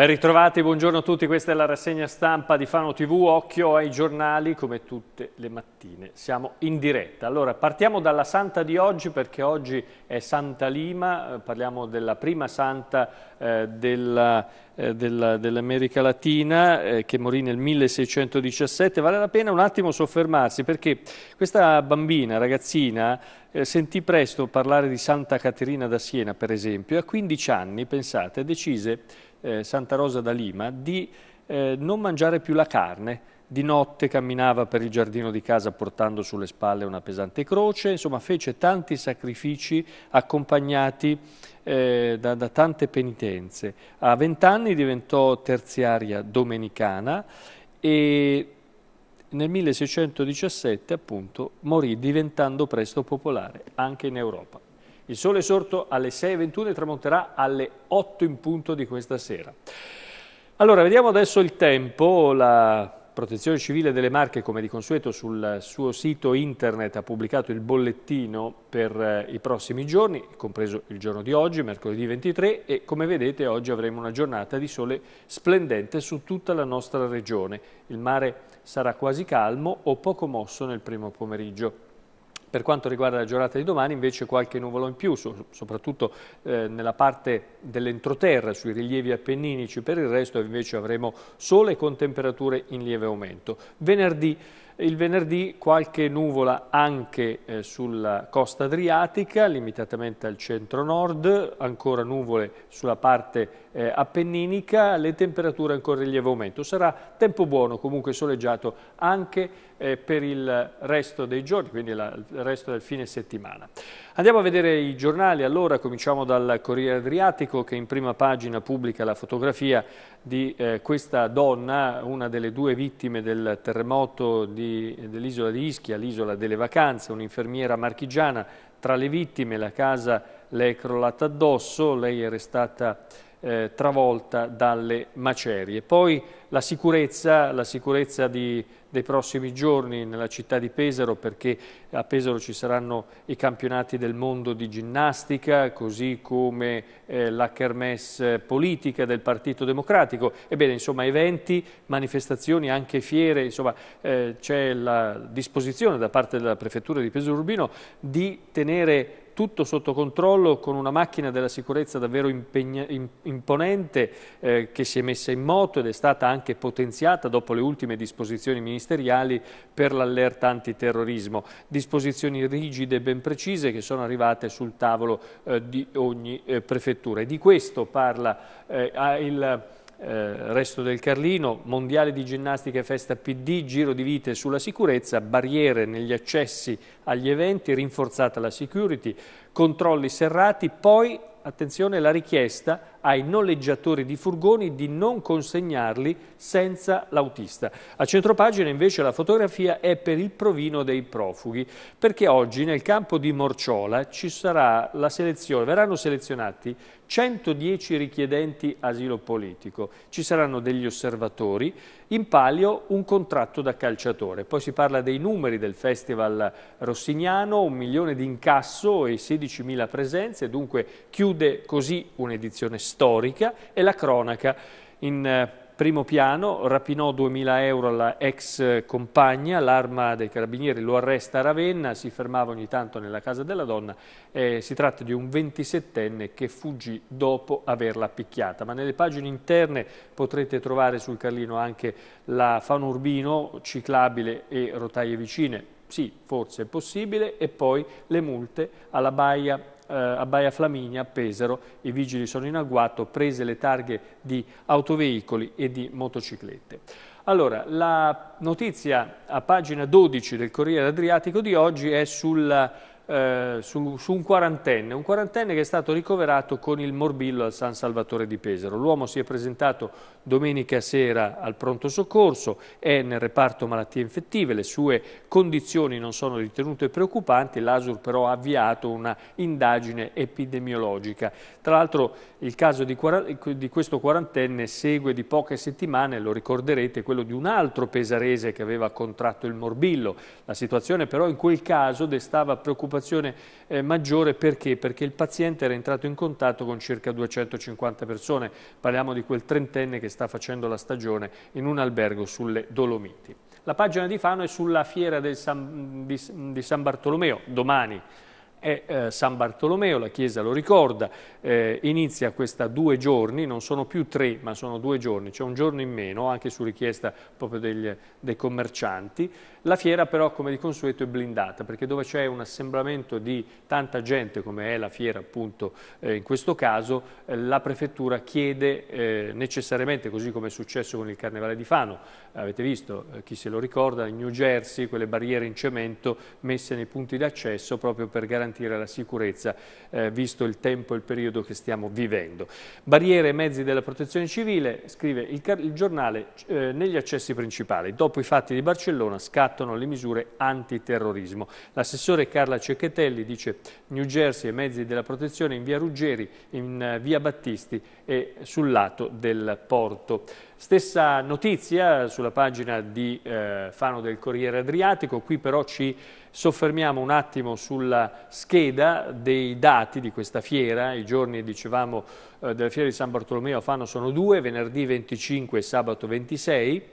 Ben ritrovati, buongiorno a tutti, questa è la rassegna stampa di Fano TV, occhio ai giornali come tutte le mattine, siamo in diretta. Allora partiamo dalla santa di oggi perché oggi è Santa Lima, eh, parliamo della prima santa eh, della, eh, dell'America Latina eh, che morì nel 1617, vale la pena un attimo soffermarsi perché questa bambina, ragazzina, eh, sentì presto parlare di Santa Caterina da Siena per esempio e a 15 anni, pensate, decise eh, Santa Rosa da Lima di eh, non mangiare più la carne. Di notte camminava per il giardino di casa portando sulle spalle una pesante croce, insomma fece tanti sacrifici accompagnati eh, da, da, tante penitenze. A vent'anni diventò terziaria domenicana e nel 1617 appunto morì diventando presto popolare anche in Europa. Il sole è sorto alle 6.21 e tramonterà alle 8 in punto di questa sera. Allora, vediamo adesso il tempo. La Protezione Civile delle Marche, come di consueto, sul suo sito internet ha pubblicato il bollettino per eh, i prossimi giorni, compreso il giorno di oggi, mercoledì 23, e come vedete oggi avremo una giornata di sole splendente su tutta la nostra regione. Il mare sarà quasi calmo o poco mosso nel primo pomeriggio. Per quanto riguarda la giornata di domani invece qualche nuvolo in più, so, soprattutto eh, nella parte dell'entroterra, sui rilievi appenninici, per il resto invece avremo sole con temperature in lieve aumento. Venerdì, il venerdì qualche nuvola anche eh, sulla costa adriatica, limitatamente al centro-nord, ancora nuvole sulla parte eh, appenninica, le temperature ancora in lieve aumento. Sarà tempo buono, comunque soleggiato, anche eh, per il resto dei giorni, quindi la, il resto del fine settimana. Andiamo a vedere i giornali, allora cominciamo dal Corriere Adriatico che in prima pagina pubblica la fotografia di eh, questa donna, una delle due vittime del terremoto dell'isola di Ischia, l'isola delle vacanze, un'infermiera marchigiana, tra le vittime la casa le è crollata addosso, lei è restata eh, travolta dalle macerie. Poi la sicurezza, la sicurezza di dei prossimi giorni nella città di Pesaro perché a Pesaro ci saranno i campionati del mondo di ginnastica così come eh, la kermesse politica del Partito Democratico. Ebbene, insomma, eventi, manifestazioni, anche fiere, insomma, eh, c'è la disposizione da parte della Prefettura di Pesaro Urbino di tenere tutto sotto controllo con una macchina della sicurezza davvero imponente eh, che si è messa in moto ed è stata anche potenziata dopo le ultime disposizioni ministeriali ministeriali per l'allerta antiterrorismo, disposizioni rigide e ben precise che sono arrivate sul tavolo eh, di ogni eh, prefettura. E di questo parla eh, il eh, resto del Carlino, mondiale di ginnastica e festa PD, giro di vite sulla sicurezza, barriere negli accessi agli eventi, rinforzata la security, controlli serrati, poi, attenzione, la richiesta ai noleggiatori di furgoni di non consegnarli senza l'autista. A centropagina invece la fotografia è per il provino dei profughi, perché oggi nel campo di Morciola ci sarà la selezione, verranno selezionati 110 richiedenti asilo politico, ci saranno degli osservatori, in palio un contratto da calciatore. Poi si parla dei numeri del Festival Rossignano, un milione di incasso e 16.000 presenze, dunque chiude così un'edizione storica e la cronaca. In eh, primo piano rapinò 2000 euro alla ex eh, compagna, l'arma dei carabinieri lo arresta a Ravenna, si fermava ogni tanto nella casa della donna, eh, si tratta di un 27enne che fuggì dopo averla picchiata, ma nelle pagine interne potrete trovare sul Carlino anche la fauna urbino, ciclabile e rotaie vicine, sì, forse è possibile, e poi le multe alla baia eh, a Baia Flaminia, a Pesaro, i vigili sono in agguato, prese le targhe di autoveicoli e di motociclette. Allora, la notizia a pagina 12 del Corriere Adriatico di oggi è sulla eh, su, su, un quarantenne, un quarantenne che è stato ricoverato con il morbillo al San Salvatore di Pesaro. L'uomo si è presentato domenica sera al pronto soccorso, è nel reparto malattie infettive, le sue condizioni non sono ritenute preoccupanti, l'ASUR però ha avviato una indagine epidemiologica. Tra l'altro il caso di, di, questo quarantenne segue di poche settimane, lo ricorderete, quello di un altro pesarese che aveva contratto il morbillo. La situazione però in quel caso destava preoccupazione eh, maggiore perché? Perché il paziente era entrato in contatto con circa 250 persone. Parliamo di quel trentenne che sta facendo la stagione in un albergo sulle Dolomiti. La pagina di Fano è sulla fiera San, di, di San Bartolomeo, domani è eh, San Bartolomeo, la Chiesa lo ricorda, eh, inizia questa due giorni, non sono più tre ma sono due giorni, c'è cioè un giorno in meno anche su richiesta proprio degli, dei commercianti. La fiera però come di consueto è blindata perché dove c'è un assembramento di tanta gente come è la fiera appunto eh, in questo caso eh, la prefettura chiede eh, necessariamente così come è successo con il Carnevale di Fano, avete visto eh, chi se lo ricorda in New Jersey quelle barriere in cemento messe nei punti d'accesso proprio per garantire garantire la sicurezza, eh, visto il tempo e il periodo che stiamo vivendo. Barriere e mezzi della protezione civile, scrive il, il giornale, eh, negli accessi principali. Dopo i fatti di Barcellona scattano le misure antiterrorismo. L'assessore Carla Cecchettelli dice New Jersey e mezzi della protezione in via Ruggeri, in eh, via Battisti e sul lato del porto. Stessa notizia sulla pagina di eh, Fano del Corriere Adriatico, qui però ci soffermiamo un attimo sulla scheda dei dati di questa fiera, i giorni dicevamo eh, della fiera di San Bartolomeo a Fano sono due, venerdì 25 e sabato 26,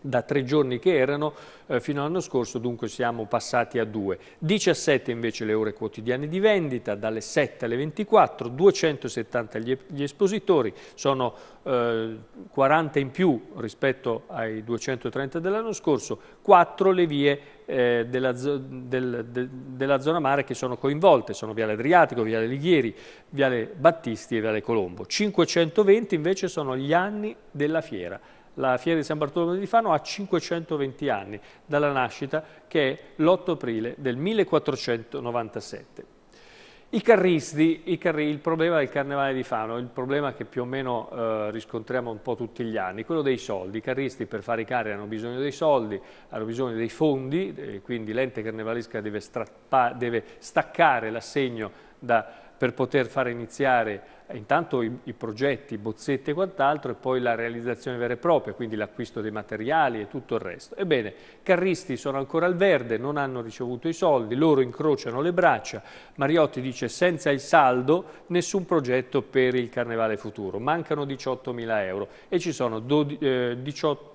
da tre giorni che erano eh, fino all'anno scorso, dunque siamo passati a due. 17 invece le ore quotidiane di vendita, dalle 7 alle 24, 270 gli, gli espositori, sono eh, 40 in più rispetto ai 230 dell'anno scorso, 4 le vie eh, della, del, de, della, zona mare che sono coinvolte, sono Viale Adriatico, Viale Lighieri, Viale Battisti e Viale Colombo. 520 invece sono gli anni della fiera la Fiera di San Bartolomeo di Fano ha 520 anni dalla nascita, che è l'8 aprile del 1497. I carristi, i carri, il problema del Carnevale di Fano, il problema che più o meno eh, riscontriamo un po' tutti gli anni, quello dei soldi. I carristi per fare i carri hanno bisogno dei soldi, hanno bisogno dei fondi, quindi l'ente carnevalesca deve, deve staccare l'assegno da per poter far iniziare eh, intanto i, i progetti, bozzette e quant'altro e poi la realizzazione vera e propria, quindi l'acquisto dei materiali e tutto il resto. Ebbene, Carristi sono ancora al verde, non hanno ricevuto i soldi, loro incrociano le braccia. Mariotti dice senza il saldo nessun progetto per il Carnevale futuro, mancano 18 mila euro e ci sono 12, eh, 18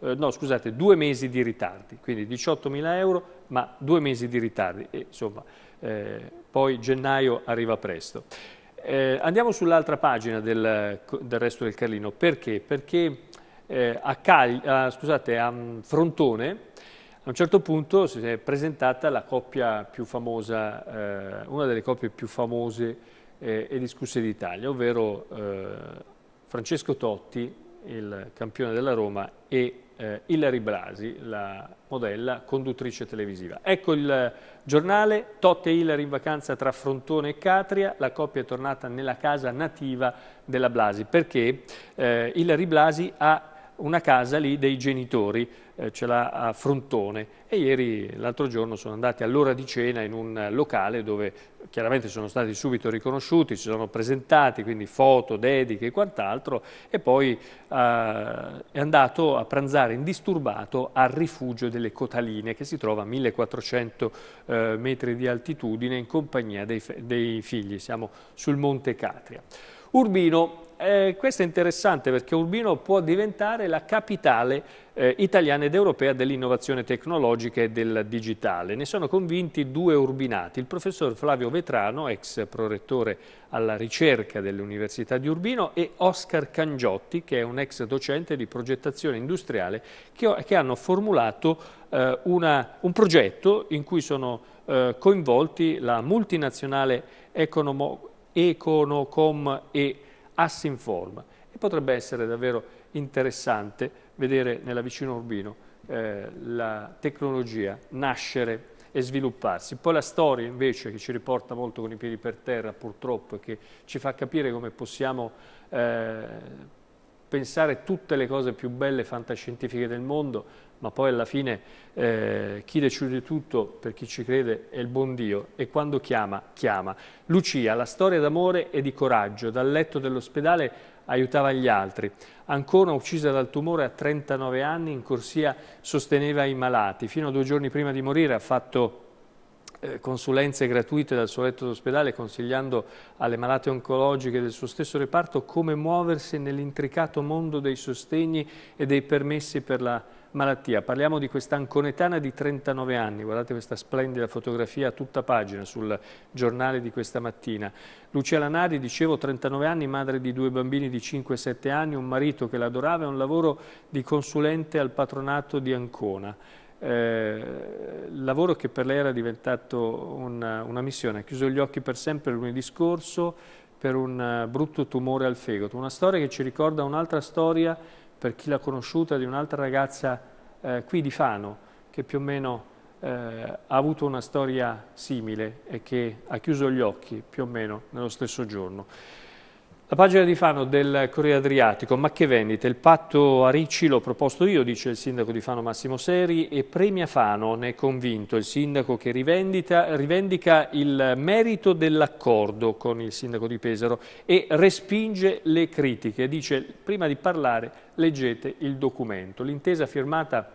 eh, no scusate, due mesi di ritardi, quindi 18.000 euro ma due mesi di ritardi, e, insomma eh, poi gennaio arriva presto. Eh, andiamo sull'altra pagina del, del, resto del Carlino, perché? Perché eh, a, Cagli, a, scusate, a mm, Frontone a un certo punto si è presentata la coppia più famosa, eh, una delle coppie più famose eh, e discusse d'Italia, ovvero Francesco Totti, il campione della Roma, e eh, Ilari Blasi, la modella conduttrice televisiva. Ecco il giornale, Totti e Ilari in vacanza tra Frontone e Catria, la coppia è tornata nella casa nativa della Blasi, perché eh, Ilari Blasi ha una casa lì dei genitori, eh, ce l'ha a Frontone e ieri, l'altro giorno, sono andati all'ora di cena in un locale dove chiaramente sono stati subito riconosciuti, si sono presentati, quindi foto, dediche e quant'altro e poi eh, è andato a pranzare indisturbato al rifugio delle Cotaline che si trova a 1400 eh, metri di altitudine in compagnia dei, dei figli, siamo sul Monte Catria. Urbino, eh, questo è interessante perché Urbino può diventare la capitale eh, italiana ed europea dell'innovazione tecnologica e del digitale. Ne sono convinti due urbinati, il professor Flavio Vetrano, ex prorettore alla ricerca dell'Università di Urbino, e Oscar Cangiotti, che è un ex docente di progettazione industriale, che, che hanno formulato eh, una, un progetto in cui sono eh, coinvolti la multinazionale Economo, Econocom e Assinform. E potrebbe essere davvero interessante vedere nella vicina urbino eh, la tecnologia nascere e svilupparsi. Poi la storia invece che ci riporta molto con i piedi per terra purtroppo e che ci fa capire come possiamo eh, pensare tutte le cose più belle e fantascientifiche del mondo, ma poi alla fine eh, chi decide tutto, per chi ci crede, è il buon Dio e quando chiama, chiama. Lucia, la storia d'amore e di coraggio, dal letto dell'ospedale aiutava gli altri. Ancona, uccisa dal tumore a 39 anni, in corsia sosteneva i malati. Fino a due giorni prima di morire ha fatto eh, consulenze gratuite dal suo letto d'ospedale consigliando alle malate oncologiche del suo stesso reparto come muoversi nell'intricato mondo dei sostegni e dei permessi per la malattia. Parliamo di questa anconetana di 39 anni, guardate questa splendida fotografia a tutta pagina sul giornale di questa mattina. Lucia Lanari, dicevo, 39 anni, madre di due bambini di 5 7 anni, un marito che l'adorava e un lavoro di consulente al patronato di Ancona. Eh, lavoro che per lei era diventato una, una missione. Ha chiuso gli occhi per sempre lunedì scorso per un brutto tumore al fegato. Una storia che ci ricorda un'altra storia per chi l'ha conosciuta, di un'altra ragazza eh, qui di Fano che più o meno eh, ha avuto una storia simile e che ha chiuso gli occhi più o meno nello stesso giorno. La pagina di Fano del Corriere Adriatico, ma che vendite, il patto a Ricci l'ho proposto io, dice il sindaco di Fano Massimo Seri, e premia Fano, ne è convinto il sindaco che rivendica il merito dell'accordo con il sindaco di Pesaro e respinge le critiche, dice prima di parlare leggete il documento, l'intesa firmata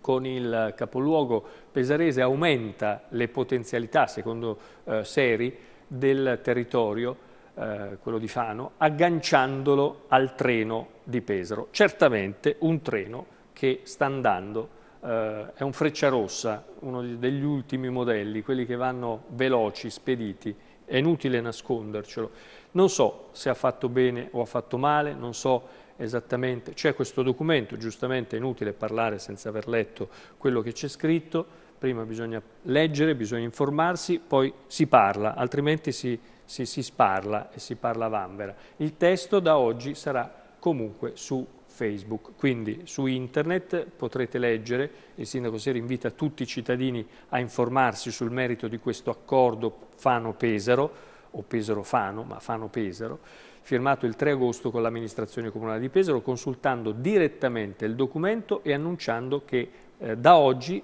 con il capoluogo pesarese aumenta le potenzialità, secondo eh, Seri, del territorio eh, quello di Fano, agganciandolo al treno di Pesaro. Certamente un treno che sta andando, eh, è un freccia rossa, uno degli ultimi modelli, quelli che vanno veloci, spediti, è inutile nascondercelo. Non so se ha fatto bene o ha fatto male, non so esattamente, c'è questo documento, giustamente è inutile parlare senza aver letto quello che c'è scritto, prima bisogna leggere, bisogna informarsi, poi si parla, altrimenti si si, si sparla e si parla a vanvera. Il testo da oggi sarà comunque su Facebook, quindi su internet potrete leggere, il sindaco Sera invita tutti i cittadini a informarsi sul merito di questo accordo Fano-Pesaro, o Pesaro-Fano, ma Fano-Pesaro, firmato il 3 agosto con l'amministrazione comunale di Pesaro, consultando direttamente il documento e annunciando che eh, da oggi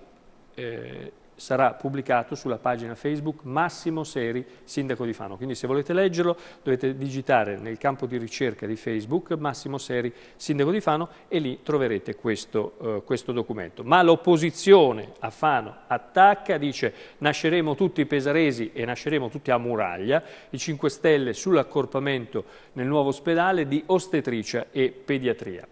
eh, sarà pubblicato sulla pagina Facebook Massimo Seri, Sindaco di Fano. Quindi se volete leggerlo dovete digitare nel campo di ricerca di Facebook Massimo Seri, Sindaco di Fano e lì troverete questo, eh, questo documento. Ma l'opposizione a Fano attacca, dice nasceremo tutti pesaresi e nasceremo tutti a Muraglia, i 5 Stelle sull'accorpamento nel nuovo ospedale di ostetricia e pediatria.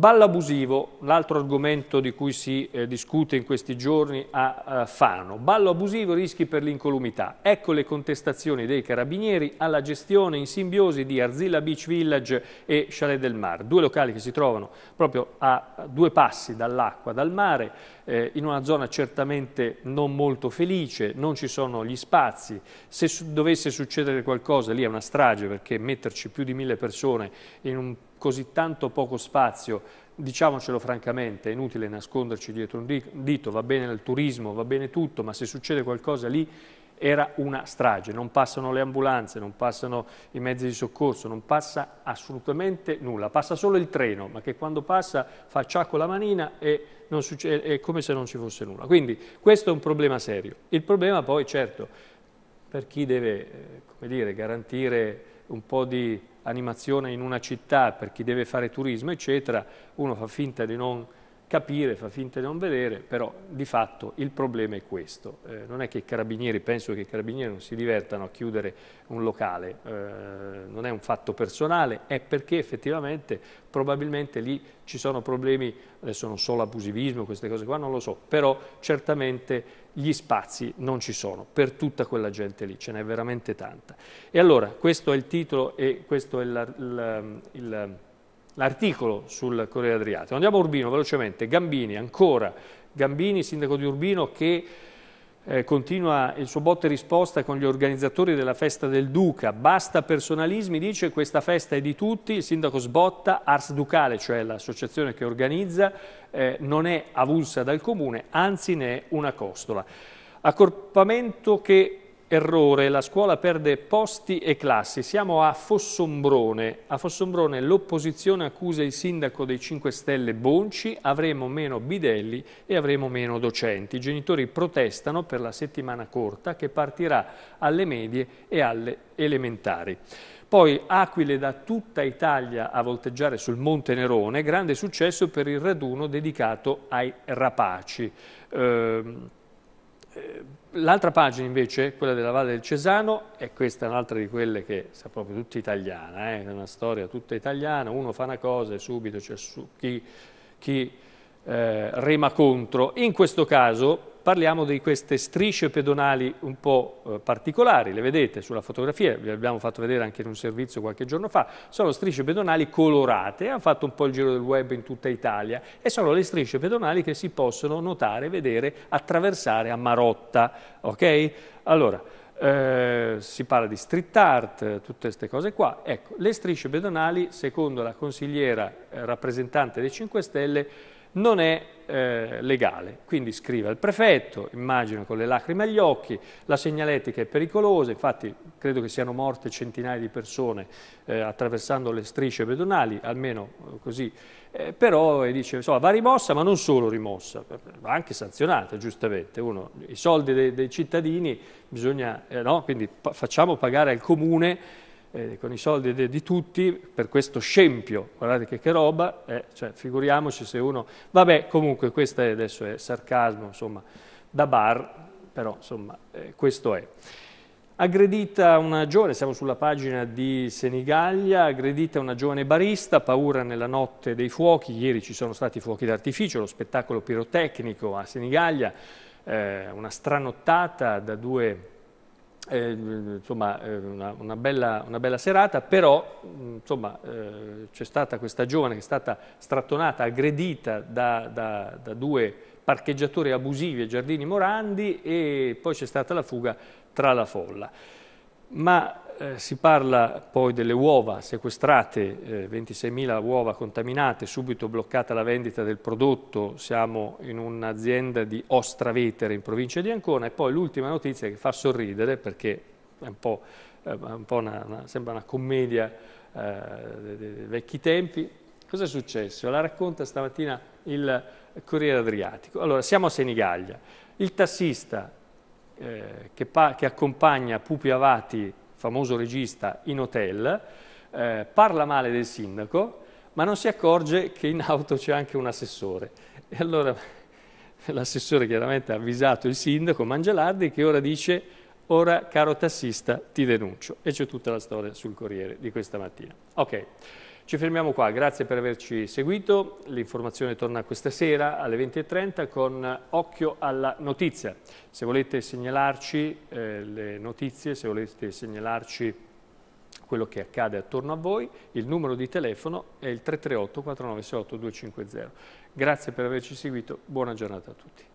Ballo abusivo, l'altro argomento di cui si eh, discute in questi giorni a eh, Fano. Ballo abusivo, rischi per l'incolumità. Ecco le contestazioni dei carabinieri alla gestione in simbiosi di Arzilla Beach Village e Chalet del Mar, due locali che si trovano proprio a due passi dall'acqua, dal mare, eh, in una zona certamente non molto felice, non ci sono gli spazi, se su dovesse succedere qualcosa lì è una strage perché metterci più di mille persone in un così tanto poco spazio diciamocelo francamente, è inutile nasconderci dietro un dito, va bene il turismo, va bene tutto, ma se succede qualcosa lì era una strage, non passano le ambulanze, non passano i mezzi di soccorso, non passa assolutamente nulla, passa solo il treno, ma che quando passa fa ciacco la manina e succede, è come se non ci fosse nulla. Quindi questo è un problema serio. Il problema poi, certo, per chi deve eh, dire, garantire un po' di animazione in una città, per chi deve fare turismo, eccetera, uno fa finta di non capire, fa finta di non vedere, però di fatto il problema è questo. Eh, non è che i carabinieri, penso che i carabinieri non si divertano a chiudere un locale, eh, non è un fatto personale, è perché effettivamente probabilmente lì ci sono problemi, adesso non solo abusivismo, queste cose qua non lo so, però certamente gli spazi non ci sono per tutta quella gente lì, ce n'è veramente tanta. E allora questo è il titolo e questo è il, il, il l'articolo sul Corriere Adriatico. Andiamo a Urbino velocemente, Gambini ancora, Gambini sindaco di Urbino che eh, continua il suo botte risposta con gli organizzatori della festa del Duca, basta personalismi, dice questa festa è di tutti, il sindaco sbotta, Ars Ducale, cioè l'associazione che organizza, eh, non è avulsa dal comune, anzi ne è una costola. Accorpamento che errore, la scuola perde posti e classi. Siamo a Fossombrone. A Fossombrone l'opposizione accusa il sindaco dei 5 Stelle Bonci, avremo meno bidelli e avremo meno docenti. I genitori protestano per la settimana corta che partirà alle medie e alle elementari. Poi aquile da tutta Italia a volteggiare sul Monte Nerone, grande successo per il raduno dedicato ai rapaci. Ehm, eh, L'altra pagina invece, quella della Valle del Cesano, è questa un'altra di quelle che sa proprio tutta italiana, eh? è una storia tutta italiana, uno fa una cosa e subito c'è su chi, chi eh, rema contro. In questo caso parliamo di queste strisce pedonali un po' eh, particolari, le vedete sulla fotografia, vi abbiamo fatto vedere anche in un servizio qualche giorno fa, sono strisce pedonali colorate, hanno fatto un po' il giro del web in tutta Italia e sono le strisce pedonali che si possono notare, vedere, attraversare a Marotta, ok? Allora, eh, si parla di street art, tutte queste cose qua. Ecco, le strisce pedonali, secondo la consigliera eh, rappresentante dei 5 Stelle, non è eh, legale. Quindi scrive al prefetto, immagino con le lacrime agli occhi, la segnaletica è pericolosa, infatti credo che siano morte centinaia di persone eh, attraversando le strisce pedonali, almeno eh, così. Eh, però eh, dice, insomma, va rimossa, ma non solo rimossa, va anche sanzionata, giustamente. Uno, I soldi dei, dei cittadini bisogna, eh, no? quindi pa facciamo pagare al comune eh, con i soldi di, di, tutti per questo scempio, guardate che, che roba, eh, cioè, figuriamoci se uno... Vabbè, comunque questo è, adesso è sarcasmo, insomma, da bar, però insomma eh, questo è. Aggredita una giovane, siamo sulla pagina di Senigallia, aggredita una giovane barista, paura nella notte dei fuochi, ieri ci sono stati fuochi d'artificio, lo spettacolo pirotecnico a Senigallia, eh, una stranottata da due eh, insomma, eh, una, una, bella, una, bella, serata, però mm, eh, c'è stata questa giovane che è stata strattonata, aggredita da, da, da due parcheggiatori abusivi ai Giardini Morandi e poi c'è stata la fuga tra la folla. Ma eh, si parla poi delle uova sequestrate, eh, 26.000 uova contaminate, subito bloccata la vendita del prodotto, siamo in un'azienda di Ostravetere in provincia di Ancona e poi l'ultima notizia che fa sorridere perché è un po', eh, un po una, una, sembra una commedia eh, dei, dei vecchi tempi. Cosa è successo? La racconta stamattina il Corriere Adriatico. Allora, siamo a Senigallia. Il tassista eh, che, che accompagna Pupi Avati famoso regista, in hotel, eh, parla male del sindaco, ma non si accorge che in auto c'è anche un assessore. E allora l'assessore chiaramente ha avvisato il sindaco Mangialardi che ora dice ora caro tassista ti denuncio. E c'è tutta la storia sul Corriere di questa mattina. Ok. Ci fermiamo qua, grazie per averci seguito, l'informazione torna questa sera alle 20.30 con Occhio alla Notizia. Se volete segnalarci eh, le notizie, se volete segnalarci quello che accade attorno a voi, il numero di telefono è il 338 4968 250. Grazie per averci seguito, buona giornata a tutti.